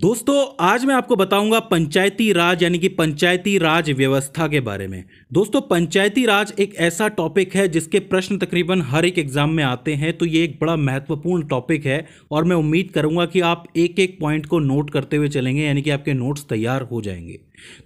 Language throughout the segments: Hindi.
दोस्तों आज मैं आपको बताऊंगा पंचायती राज यानी कि पंचायती राज व्यवस्था के बारे में दोस्तों पंचायती राज एक ऐसा टॉपिक है जिसके प्रश्न तकरीबन हर एक एग्जाम में आते हैं तो ये एक बड़ा महत्वपूर्ण टॉपिक है और मैं उम्मीद करूंगा कि आप एक एक पॉइंट को नोट करते हुए चलेंगे यानी कि आपके नोट्स तैयार हो जाएंगे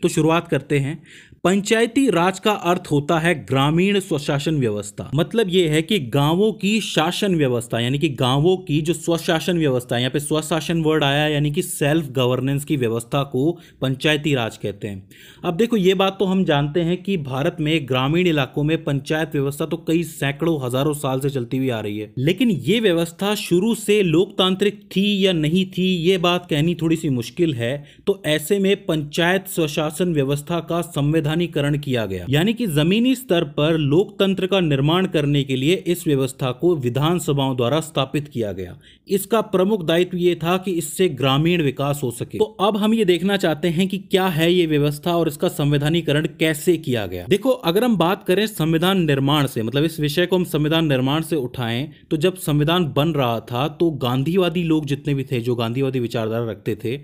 तो शुरुआत करते हैं पंचायती राज का अर्थ होता है ग्रामीण स्वशासन व्यवस्था मतलब ये है कि गांवों की शासन व्यवस्था यानी कि गांवों की जो स्वशासन व्यवस्था यहाँ पे स्वशासन वर्ड आया यानी कि सेल्फ गवर्नेंस की व्यवस्था को पंचायती राज कहते हैं अब देखो ये बात तो हम जानते हैं कि भारत में ग्रामीण इलाकों में पंचायत व्यवस्था तो कई सैकड़ों हजारों साल से चलती हुई आ रही है लेकिन ये व्यवस्था शुरू से लोकतांत्रिक थी या नहीं थी ये बात कहनी थोड़ी सी मुश्किल है तो ऐसे में पंचायत स्वशासन व्यवस्था का संविधान संवैधानिकरण किया गया यानी कि जमीनी स्तर पर लोकतंत्र का निर्माण करने के लिए इस व्यवस्था को विधानसभाओं द्वारा स्थापित किया गया इसका प्रमुख दायित्व ये था कि इससे ग्रामीण विकास हो सके तो अब हम ये देखना चाहते हैं कि क्या है ये व्यवस्था और इसका संवैधानिकरण कैसे किया गया देखो अगर हम बात करें संविधान निर्माण से मतलब इस विषय को हम संविधान निर्माण से उठाएं तो जब संविधान बन रहा था तो गांधीवादी लोग जितने भी थे जो गांधीवादी विचारधारा रखते थे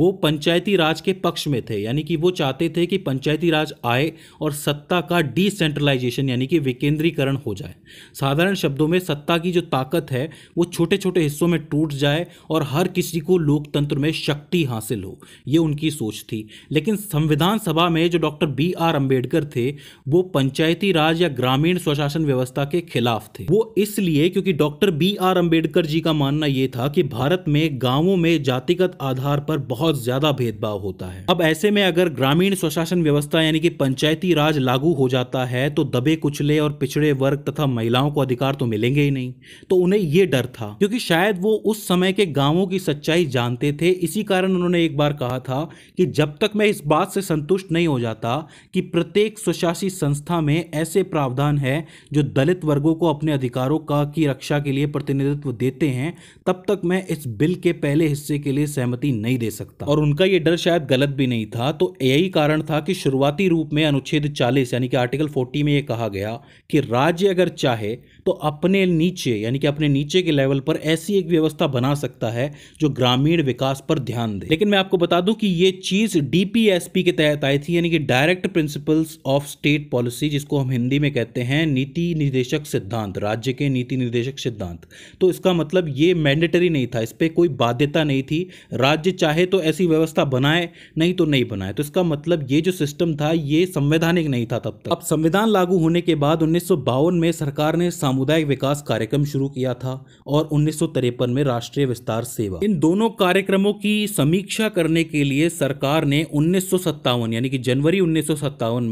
वो पंचायती राज के पक्ष में थे यानी कि वो चाहते थे कि पंचायती राज आए और सत्ता का डिसेंट्रलाइजेशन यानी कि विकेंद्रीकरण हो जाए साधारण शब्दों में सत्ता की जो ताकत है वो छोटे छोटे हिस्सों में टूट जाए और हर किसी को लोकतंत्र में शक्ति हासिल हो ये उनकी सोच थी लेकिन संविधान सभा में जो डॉक्टर बी आर अम्बेडकर थे वो पंचायती राज या ग्रामीण स्वशासन व्यवस्था के खिलाफ थे वो इसलिए क्योंकि doctor B R Ambedkar ji का मानना यह था कि भारत में गांवों में जातिगत आधार पर बहुत ज्यादा भेदभाव होता है अब ऐसे में अगर ग्रामीण स्वशासन व्यवस्था यानी कि पंचायती राज लागू हो जाता है तो दबे कुचले और पिछड़े वर्ग तथा महिलाओं को अधिकार तो मिलेंगे ही नहीं तो उन्हें ये डर था क्योंकि शायद वो उस समय के गांवों की सच्चाई जानते थे इसी कारण उन्होंने एक बार कहा था कि जब तक मैं इस बात से संतुष्ट नहीं हो जाता कि प्रत्येक स्वशासी संस्था में ऐसे प्रावधान है जो दलित वर्गों को अपने अधिकारों का की रक्षा के लिए प्रतिनिधित्व देते हैं तब तक मैं इस बिल के पहले हिस्से के लिए सहमति नहीं दे सकता और उनका यह डर शायद गलत भी नहीं था तो यही कारण था कि शुरुआती रूप में अनुच्छेद 40 यानी कि आर्टिकल 40 में यह कहा गया कि राज्य अगर चाहे तो अपने नीचे यानी कि अपने नीचे के लेवल पर ऐसी एक व्यवस्था बना सकता है जो ग्रामीण विकास पर ध्यान दे लेकिन मैं आपको बता दूं कि ये चीज डीपीएसपी के तहत आई थी यानी कि direct principles of state policy जिसको हम हिंदी में कहते हैं नीति निर्देशक सिद्धांत राज्य के नीति निर्देशक सिद्धांत तो इसका मतलब ये मैंडेटरी नहीं था इस पर कोई बाध्यता नहीं थी राज्य चाहे तो ऐसी व्यवस्था बनाए नहीं तो नहीं बनाए तो इसका मतलब ये जो सिस्टम था ये संवैधानिक नहीं था तब तक अब संविधान लागू होने के बाद उन्नीस में सरकार ने सामुदायिक विकास कार्यक्रम शुरू किया था और उन्नीस में राष्ट्रीय विस्तार सेवा इन दोनों कार्यक्रमों की समीक्षा करने के लिए सरकार ने उन्नीस यानी कि जनवरी उन्नीस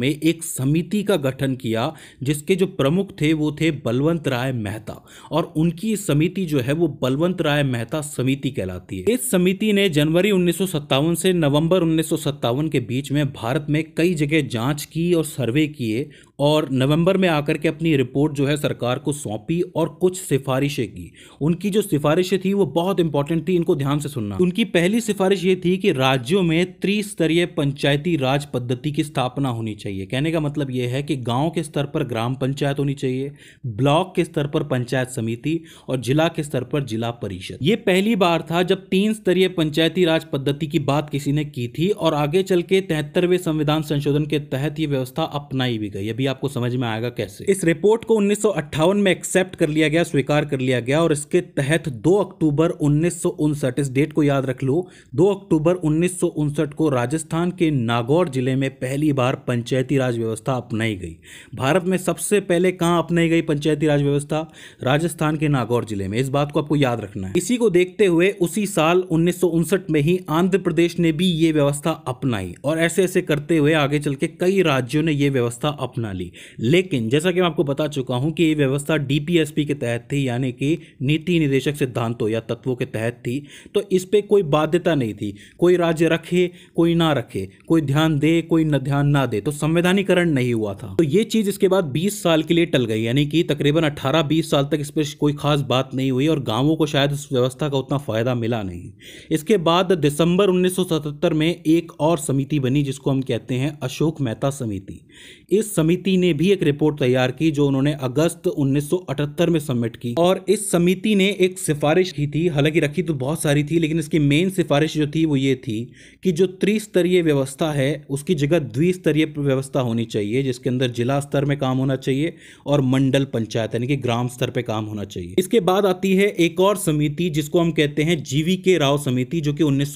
में एक समिति का गठन किया जिसके जो प्रमुख थे वो थे बलवंत राय मेहता और उनकी समिति जो है वो बलवंत राय मेहता समिति कहलाती है इस समिति ने जनवरी उन्नीस से नवंबर उन्नीस के बीच में भारत में कई जगह जांच की और सर्वे किए और नवंबर में आकर के अपनी रिपोर्ट जो है सरकार को सौंपी और कुछ सिफारिशें की उनकी जो सिफारिशें थी वो बहुत इंपॉर्टेंट थी इनको ध्यान से सुनना उनकी पहली सिफारिश ये थी कि राज्यों में त्रिस्तरीय पंचायती राज पद्धति की स्थापना होनी चाहिए कहने का मतलब यह है कि गाँव के स्तर पर ग्राम पंचायत होनी चाहिए ब्लॉक के स्तर पर पंचायत समिति और जिला के स्तर पर जिला परिषद ये पहली बार था जब तीन स्तरीय पंचायती राज पद्धति की बात किसी ने की थी और आगे चल के तिहत्तरवे संविधान संशोधन के तहत ये व्यवस्था अपनाई भी गई अभी आपको समझ में आएगा कैसे इस रिपोर्ट को उन्नीस में एक्सेप्ट कर लिया गया स्वीकार कर लिया गया और इसके तहत 2 अक्टूबर उन्नीस इस डेट को याद रख लो 2 अक्टूबर उन्नीस को राजस्थान के नागौर जिले में पहली बार पंचायती राज व्यवस्था अपनाई गई भारत में सबसे पहले कहाँ अपनाई गई पंचायती राज व्यवस्था राजस्थान के नागौर जिले में इस बात को आपको याद रखना है इसी को देखते हुए उसी साल उन्नीस में ही आंध्र प्रदेश ने भी ये व्यवस्था अपनाई और ऐसे ऐसे करते हुए आगे चल के कई राज्यों ने ये व्यवस्था अपना ली लेकिन जैसा कि मैं आपको बता चुका हूं कि ये व्यवस्था संस्था डीपीएसपी के तहत थी यानी कि नीति निदेशक सिद्धांतों या तत्वों के तहत थी तो इस पर कोई बाध्यता नहीं थी कोई राज्य रखे कोई ना रखे कोई ध्यान दे कोई न ध्यान ना दे तो संवैधानिकरण नहीं हुआ था तो ये चीज़ इसके बाद बीस साल के लिए टल गई यानी कि तकरीबन अट्ठारह बीस साल तक इस पर कोई खास बात नहीं हुई और गाँवों को शायद उस व्यवस्था का उतना फ़ायदा मिला नहीं इसके बाद दिसंबर उन्नीस में एक और समिति बनी जिसको हम कहते हैं अशोक मेहता समिति इस समिति ने भी एक रिपोर्ट तैयार की जो उन्होंने अगस्त उन्नीस 1978 में सबमिट की और इस समिति ने एक सिफारिश की थी हालांकि रखी तो बहुत सारी थी लेकिन इसकी मेन सिफारिश जो थी वो ये थी कि जो त्रिस्तरीय व्यवस्था है उसकी जगह द्विस्तरीय व्यवस्था होनी चाहिए जिसके अंदर जिला स्तर में काम होना चाहिए और मंडल पंचायत यानी कि ग्राम स्तर पर काम होना चाहिए इसके बाद आती है एक और समिति जिसको हम कहते हैं जीवी के राव समिति जो कि उन्नीस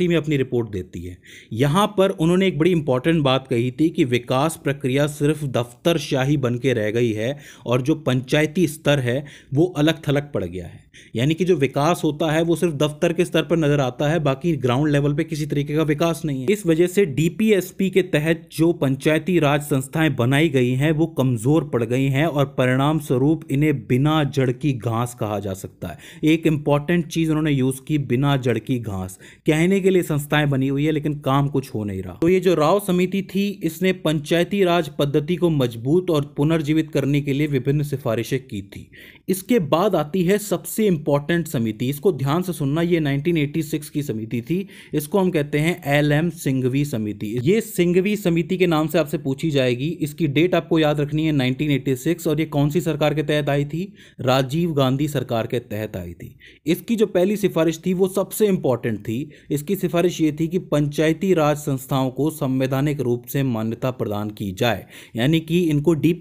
में अपनी रिपोर्ट देती है यहाँ पर उन्होंने एक बड़ी इंपॉर्टेंट बात कही थी कि विकास प्रक्रिया सिर्फ दफ्तर शाही बन के रह गई है और जो पंच पंचायती स्तर है वो अलग थलग पड़ गया है यानी कि जो विकास होता है वो सिर्फ दफ्तर के स्तर पर नजर आता है बाकी ग्राउंड लेवल पे किसी तरीके का विकास नहीं है इस वजह से डीपीएसपी के तहत जो पंचायती राज संस्थाएं बनाई गई हैं वो कमजोर पड़ गई हैं और परिणाम स्वरूप इन्हें बिना जड़ की घास कहा जा सकता है एक इंपॉर्टेंट चीज उन्होंने यूज की बिना जड़ की घास कहने के लिए संस्थाएं बनी हुई है लेकिन काम कुछ हो नहीं रहा तो ये जो राव समिति थी इसने पंचायती राज पद्धति को मजबूत और पुनर्जीवित करने के लिए विभिन्न सिफारिशें की थी इसके बाद आती है सबसे इंपॉर्टेंट समिति इसको ध्यान से सुनना ये 1986 की समिति थी इसको हम कहते हैं एल एम सिंघवी समिति ये सिंघवी समिति के नाम से आपसे पूछी जाएगी इसकी डेट आपको याद रखनी है 1986 और ये कौन सी सरकार के तहत आई थी राजीव गांधी सरकार के तहत आई थी इसकी जो पहली सिफारिश थी वो सबसे इंपॉर्टेंट थी इसकी सिफारिश ये थी कि पंचायती राज संस्थाओं को संवैधानिक रूप से मान्यता प्रदान की जाए यानी कि इनको डी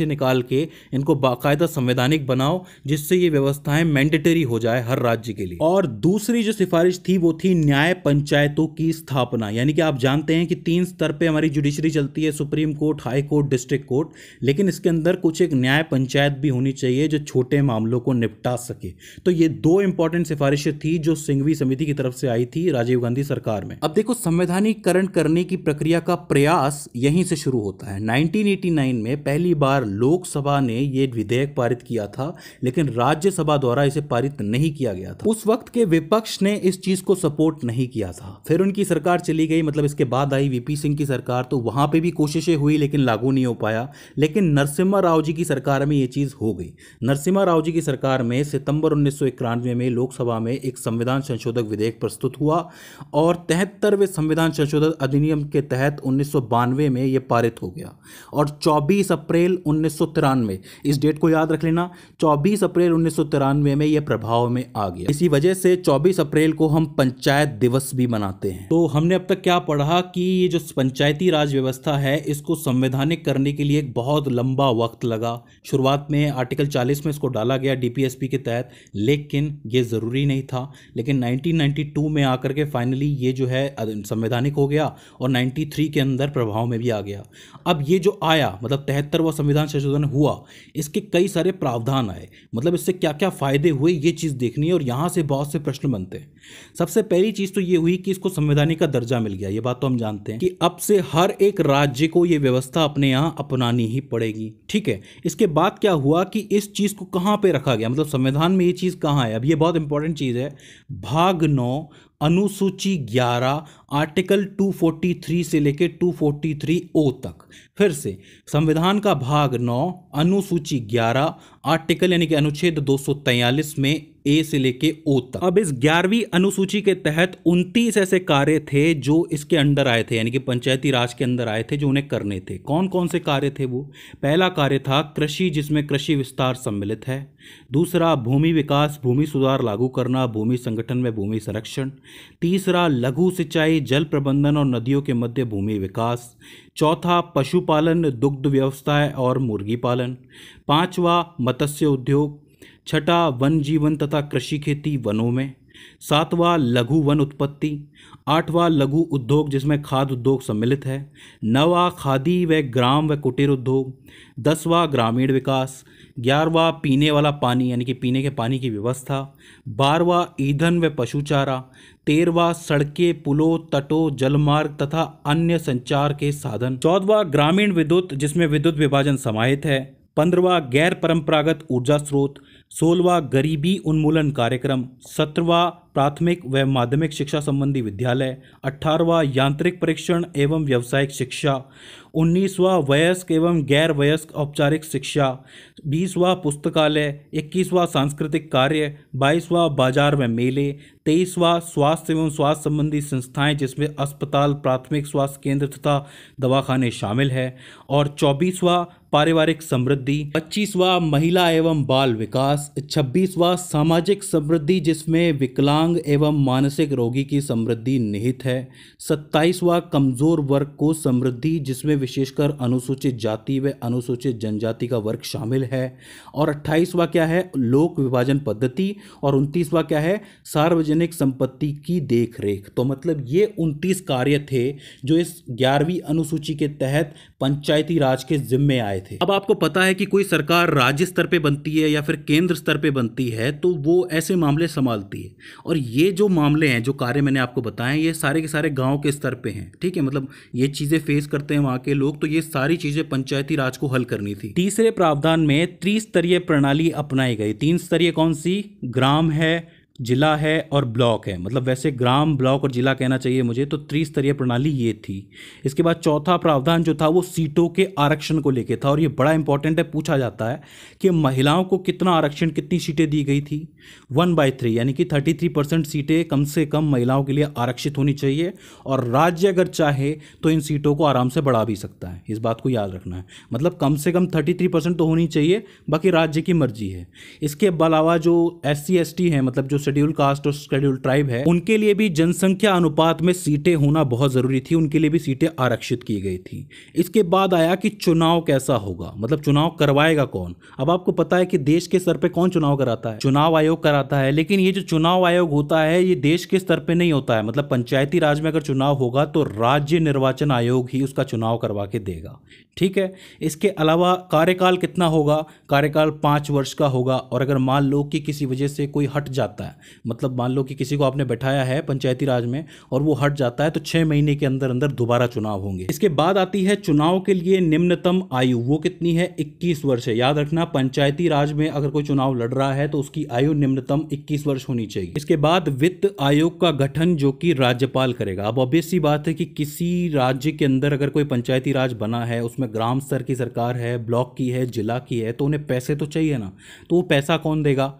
से निकाल के इनको बाकायदा संवैधानिक बनाओ जिससे ये व्यवस्थाएं मैंडेटरी हो जाए हर राज्य के लिए और दूसरी जो सिफारिश थी वो थी न्याय पंचायतों की स्थापना यानी कि आप जानते हैं कि तीन स्तर पे हमारी जुडिशरी चलती है supreme court high court district court लेकिन इसके अंदर कुछ एक न्याय पंचायत भी होनी चाहिए जो छोटे मामलों को निपटा सके तो ये दो इंपॉर्टेंट सिफारिशें थी जो सिंघवी समिति की तरफ से आई थी राजीव गांधी सरकार में अब देखो संवैधानिकरण करने की प्रक्रिया का प्रयास यहीं से शुरू होता है 1989 में पहली बार लोकसभा ने यह विधेयक पारित किया था लेकिन राज्यसभा द्वारा इसे पारित नहीं किया गया था उस वक्त के विपक्ष ने इस चीज को सपोर्ट नहीं किया था फिर उनकी सरकार चली गई मतलब इसके बाद आई वीपी सिंह की सरकार तो वहां पे भी कोशिशें हुई लेकिन लागू नहीं हो पाया लेकिन नरसिम्हा राव जी की सरकार में ये चीज हो गई नरसिम्हा राव जी की सरकार में सितंबर उन्नीस में लोकसभा में एक संविधान संशोधक विधेयक प्रस्तुत हुआ और तिहत्तरवें संविधान संशोधन अधिनियम के तहत उन्नीस में यह पारित हो गया और 24 अप्रैल उन्नीस इस डेट को याद रख लेना 24 अप्रैल उन्नीस में ये प्रभाव में आ गया इसी वजह से 24 अप्रैल को हम पंचायत दिवस भी मनाते हैं तो हमने अब तक क्या पढ़ा कि ये जो पंचायती राज व्यवस्था है इसको संवैधानिक करने के लिए एक बहुत लंबा वक्त लगा शुरुआत में आर्टिकल 40 में इसको डाला गया डीपीएसपी के तहत लेकिन ये ज़रूरी नहीं था लेकिन 1992 में आकर के फाइनली ये जो है संवैधानिक हो गया और 93 के अंदर प्रभाव में भी आ गया अब ये जो आया मतलब तिहत्तर संविधान संशोधन हुआ इसके कई सारे प्रावधान आए मतलब इससे क्या क्या फ़ायदे हुए ये चीज़ देखनी है और यहाँ से बहुत से प्रश्न बनते हैं सबसे पहली चीज़ तो ये हुई कि इसको संवैधानिक का दर्जा मिल गया ये बात तो हम जानते हैं कि अब से हर एक राज्य को ये व्यवस्था अपने यहाँ अपनानी ही पड़ेगी ठीक है इसके बाद क्या हुआ कि इस चीज़ को कहाँ पर रखा गया मतलब संविधान में ये चीज़ कहाँ है अब ये बहुत इंपॉर्टेंट चीज़ है भाग नौ अनुसूची ग्यारह आर्टिकल 243 से लेकर 243 ओ तक फिर से संविधान का भाग नौ अनुसूची 11 आर्टिकल यानी कि अनुच्छेद 243 में ए से लेके ओ तक अब इस ग्यारहवीं अनुसूची के तहत उनतीस ऐसे कार्य थे जो इसके अंडर आए थे यानी कि पंचायती राज के अंदर आए थे जो उन्हें करने थे कौन कौन से कार्य थे वो पहला कार्य था कृषि जिसमें कृषि विस्तार सम्मिलित है दूसरा भूमि विकास भूमि सुधार लागू करना भूमि संगठन में भूमि संरक्षण तीसरा लघु सिंचाई जल प्रबंधन और नदियों के मध्य भूमि विकास चौथा पशुपालन दुग्ध व्यवसाय और मुर्गी पालन पांचवा मत्स्य उद्योग छठा वन जीवन तथा कृषि खेती वनों में सातवां लघु वन उत्पत्ति आठवां लघु उद्योग जिसमें खाद उद्योग सम्मिलित है नवा खादी व ग्राम व कुटीर उद्योग दसवां ग्रामीण विकास ग्यारहवा पीने वाला पानी यानी कि पीने के पानी की व्यवस्था बारहवा ईंधन व पशु चारा तेरहवा सड़कें पुलों तटों जलमार्ग तथा अन्य संचार के साधन चौदवा ग्रामीण विद्युत जिसमें विद्युत विभाजन समाहित है पंद्रवा गैर परंपरागत ऊर्जा स्रोत सोलवा गरीबी उन्मूलन कार्यक्रम सत्रवा प्राथमिक व माध्यमिक शिक्षा संबंधी विद्यालय अठारहवा यांत्रिक परीक्षण एवं व्यावसायिक शिक्षा उन्नीसवा वयस्क एवं गैर वयस्क औपचारिक शिक्षा बीसवा पुस्तकालय इक्कीसवा सांस्कृतिक कार्य बाईसवा बाजार व मेले तेईसवा स्वास्थ्य एवं स्वास्थ्य संबंधी संस्थाएं जिसमें अस्पताल प्राथमिक स्वास्थ्य केंद्र तथा दवाखाने शामिल है और चौबीसवा पारिवारिक समृद्धि पच्चीसवा महिला एवं बाल विकास छब्बीसवा सामाजिक समृद्धि जिसमें विकलांग एवं मानसिक रोगी की समृद्धि निहित है सत्ताईसवा कमजोर वर्ग को समृद्धि जिसमें विशेषकर अनुसूचित जाति व अनुसूचित जनजाति का वर्ग शामिल है और अट्ठाईसवा क्या है लोक विभाजन पद्धति और उनतीसवा क्या है सार्वजनिक संपत्ति की देखरेख तो मतलब ये उनतीस कार्य थे जो इस ग्यारहवीं अनुसूची के तहत पंचायती राज के जिम्मे आए आए थे अब आपको पता है कि कोई सरकार राज्य स्तर पे बनती है या फिर केंद्र स्तर पे बनती है तो वो ऐसे मामले संभालती है और ये जो मामले हैं जो कार्य मैंने आपको बताए ये सारे के सारे गाँव के स्तर पर हैं ठीक है मतलब ये चीज़ें फेस करते हैं वहाँ के लोग तो ये सारी चीज़ें पंचायती राज को हल करनी थी तीसरे प्रावधान में त्रिस्तरीय प्रणाली अपनाई गई तीन स्तरीय कौन सी ग्राम है जिला है और ब्लॉक है मतलब वैसे ग्राम ब्लॉक और जिला कहना चाहिए मुझे तो त्रिस्तरीय प्रणाली ये थी इसके बाद चौथा प्रावधान जो था वो सीटों के आरक्षण को लेके था और ये बड़ा इंपॉर्टेंट है पूछा जाता है कि महिलाओं को कितना आरक्षण कितनी सीटें दी गई थी वन बाय थ्री यानी कि थर्टी थ्री परसेंट सीटें कम से कम महिलाओं के लिए आरक्षित होनी चाहिए और राज्य अगर चाहे तो इन सीटों को आराम से बढ़ा भी सकता है इस बात को याद रखना है मतलब कम से कम थर्टी थ्री परसेंट तो होनी चाहिए बाकी राज्य की मर्जी है इसके अलावा जो एस सी एस टी है मतलब जो शेड्यूल कास्ट और शेड्यूल ट्राइब है उनके लिए भी जनसंख्या अनुपात में सीटें होना बहुत ज़रूरी थी उनके लिए भी सीटें आरक्षित की गई थी इसके बाद आया कि चुनाव कैसा होगा मतलब चुनाव करवाएगा कौन अब आपको पता है कि देश के स्तर पर कौन चुनाव कराता है चुनाव आयोग कराता है लेकिन ये जो चुनाव आयोग होता है ये देश के स्तर पर नहीं होता है मतलब पंचायती राज में अगर चुनाव होगा तो राज्य निर्वाचन आयोग ही उसका चुनाव करवा के देगा ठीक है इसके अलावा कार्यकाल कितना होगा कार्यकाल पांच वर्ष का होगा और अगर मान लो कि किसी वजह से कोई हट जाता है मतलब मान लो कि किसी को आपने बैठाया है पंचायती राज में और वो हट जाता है तो छह महीने के अंदर अंदर दोबारा चुनाव होंगे इसके बाद आती है चुनाव के लिए निम्नतम आयु वो कितनी है इक्कीस वर्ष है याद रखना पंचायती राज में अगर कोई चुनाव लड़ रहा है तो उसकी आयु निम्नतम इक्कीस वर्ष होनी चाहिए इसके बाद वित्त आयोग का गठन जो कि राज्यपाल करेगा अब ऑब्वियस सी बात है कि किसी राज्य के अंदर अगर कोई पंचायती राज बना है उसमें ग्राम स्तर की सरकार है ब्लॉक की है जिला की है तो उन्हें पैसे तो चाहिए ना तो वो पैसा कौन देगा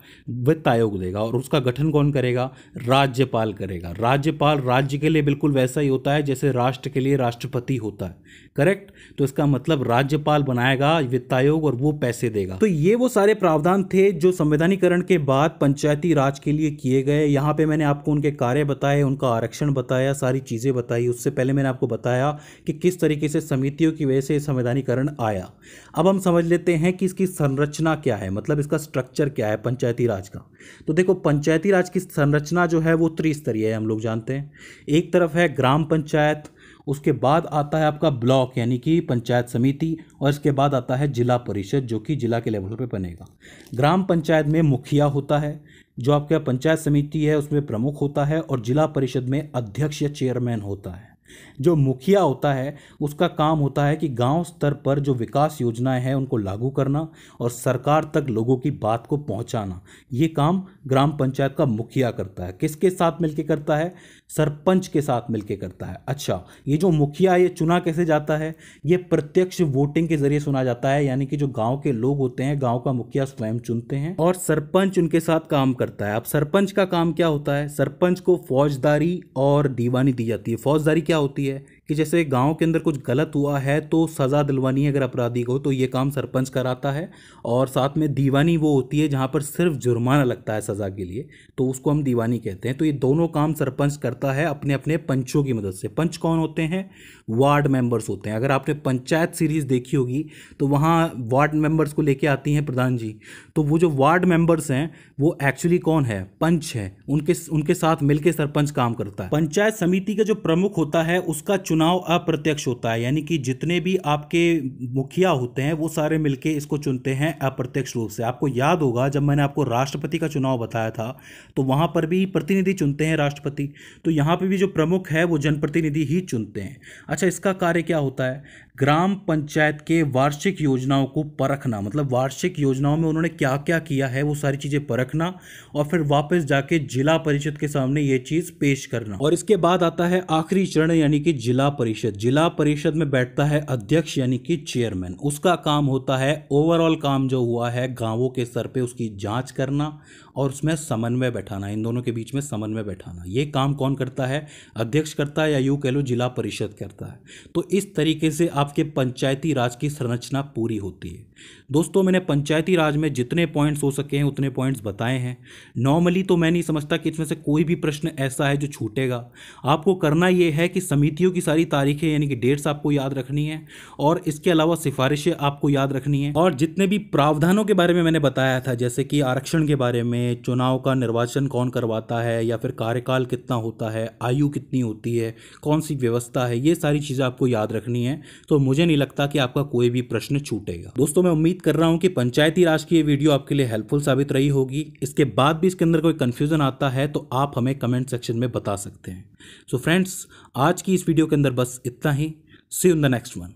वित्त आयोग देगा और उसका उसका गठन कौन करेगा राज्यपाल करेगा राज्यपाल राज्य के लिए बिल्कुल वैसा ही होता है जैसे राष्ट्र के लिए राष्ट्रपति होता है करेक्ट तो इसका मतलब राज्यपाल बनाएगा वित्त आयोग और वो पैसे देगा तो ये वो सारे प्रावधान थे जो संवैधानिकरण के बाद पंचायती राज के लिए किए गए यहाँ पे मैंने आपको उनके कार्य बताए उनका आरक्षण बताया सारी चीज़ें बताई उससे पहले मैंने आपको बताया कि किस तरीके से समितियों की वजह से संवैधानिकरण आया अब हम समझ लेते हैं कि इसकी संरचना क्या है मतलब इसका स्ट्रक्चर क्या है पंचायती राज का तो देखो पंचायत पंचायती राज की संरचना जो है वो त्रिस्तरीय है हम लोग जानते हैं एक तरफ है ग्राम पंचायत उसके बाद आता है आपका ब्लॉक यानी कि पंचायत समिति और इसके बाद आता है जिला परिषद जो कि जिला के लेवल पर बनेगा ग्राम पंचायत में मुखिया होता है जो आपका पंचायत समिति है उसमें प्रमुख होता है और जिला परिषद में अध्यक्ष या चेयरमैन होता है जो मुखिया होता है उसका काम होता है कि गांव स्तर पर जो विकास योजनाएं हैं उनको लागू करना और सरकार तक लोगों की बात को पहुंचाना ये काम ग्राम पंचायत का मुखिया करता है किसके साथ मिलकर करता है सरपंच के साथ मिलकर करता है अच्छा ये जो मुखिया ये चुना कैसे जाता है ये प्रत्यक्ष वोटिंग के जरिए सुना जाता है यानी कि जो गांव के लोग होते हैं गांव का मुखिया स्वयं चुनते हैं और सरपंच उनके साथ काम करता है अब सरपंच का काम क्या होता है सरपंच को फौजदारी और दीवानी दी जाती है फौजदारी क्या होती है कि जैसे गांव के अंदर कुछ गलत हुआ है तो सज़ा दिलवानी है अगर अपराधी को तो ये काम सरपंच कराता है और साथ में दीवानी वो होती है जहाँ पर सिर्फ जुर्माना लगता है सज़ा के लिए तो उसको हम दीवानी कहते हैं तो ये दोनों काम सरपंच करता है अपने अपने पंचों की मदद से पंच कौन होते हैं वार्ड मेंबर्स होते हैं अगर आपने पंचायत सीरीज़ देखी होगी तो वहाँ वार्ड मेंबर्स को लेके आती हैं प्रधान जी तो वो जो वार्ड मेंबर्स हैं वो एक्चुअली कौन है पंच हैं उनके उनके साथ मिलकर सरपंच काम करता है पंचायत समिति का जो प्रमुख होता है उसका चुनाव चुनाव अप्रत्यक्ष होता है यानी कि जितने भी आपके मुखिया होते हैं वो सारे मिलके इसको चुनते हैं अप्रत्यक्ष रूप से आपको याद होगा जब मैंने आपको राष्ट्रपति का चुनाव बताया था तो वहाँ पर भी प्रतिनिधि चुनते हैं राष्ट्रपति तो यहाँ पर भी जो प्रमुख है वो जनप्रतिनिधि ही चुनते हैं अच्छा इसका कार्य क्या होता है ग्राम पंचायत के वार्षिक योजनाओं को परखना मतलब वार्षिक योजनाओं में उन्होंने क्या क्या किया है वो सारी चीज़ें परखना और फिर वापस जाके जिला परिषद के सामने ये चीज़ पेश करना और इसके बाद आता है आखिरी चरण यानी कि जिला जिला परिषद जिला परिषद में बैठता है अध्यक्ष यानी कि चेयरमैन उसका काम होता है ओवरऑल काम जो हुआ है गांवों के स्तर पे उसकी जांच करना और उसमें समन्वय बैठाना इन दोनों के बीच में समन्वय बैठाना ये काम कौन करता है अध्यक्ष करता है या यूँ कह लो जिला परिषद करता है तो इस तरीके से आपके पंचायती राज की संरचना पूरी होती है दोस्तों मैंने पंचायती राज में जितने पॉइंट्स हो सके हैं उतने पॉइंट्स बताए हैं नॉर्मली तो मैं नहीं समझता कि इसमें से कोई भी प्रश्न ऐसा है जो छूटेगा आपको करना ये है कि समितियों की सारी तारीखें यानी कि डेट्स आपको याद रखनी है और इसके अलावा सिफारिशें आपको याद रखनी है और जितने भी प्रावधानों के बारे में मैंने बताया था जैसे कि आरक्षण के बारे में चुनाव का निर्वाचन कौन करवाता है या फिर कार्यकाल कितना होता है आयु कितनी होती है कौन सी व्यवस्था है ये सारी चीज़ें आपको याद रखनी है तो मुझे नहीं लगता कि आपका कोई भी प्रश्न छूटेगा दोस्तों मैं उम्मीद कर रहा हूँ कि पंचायती राज की ये वीडियो आपके लिए हेल्पफुल साबित रही होगी इसके बाद भी इसके अंदर कोई कन्फ्यूज़न आता है तो आप हमें कमेंट सेक्शन में बता सकते हैं सो फ्रेंड्स आज की इस वीडियो के अंदर बस इतना ही see in the next one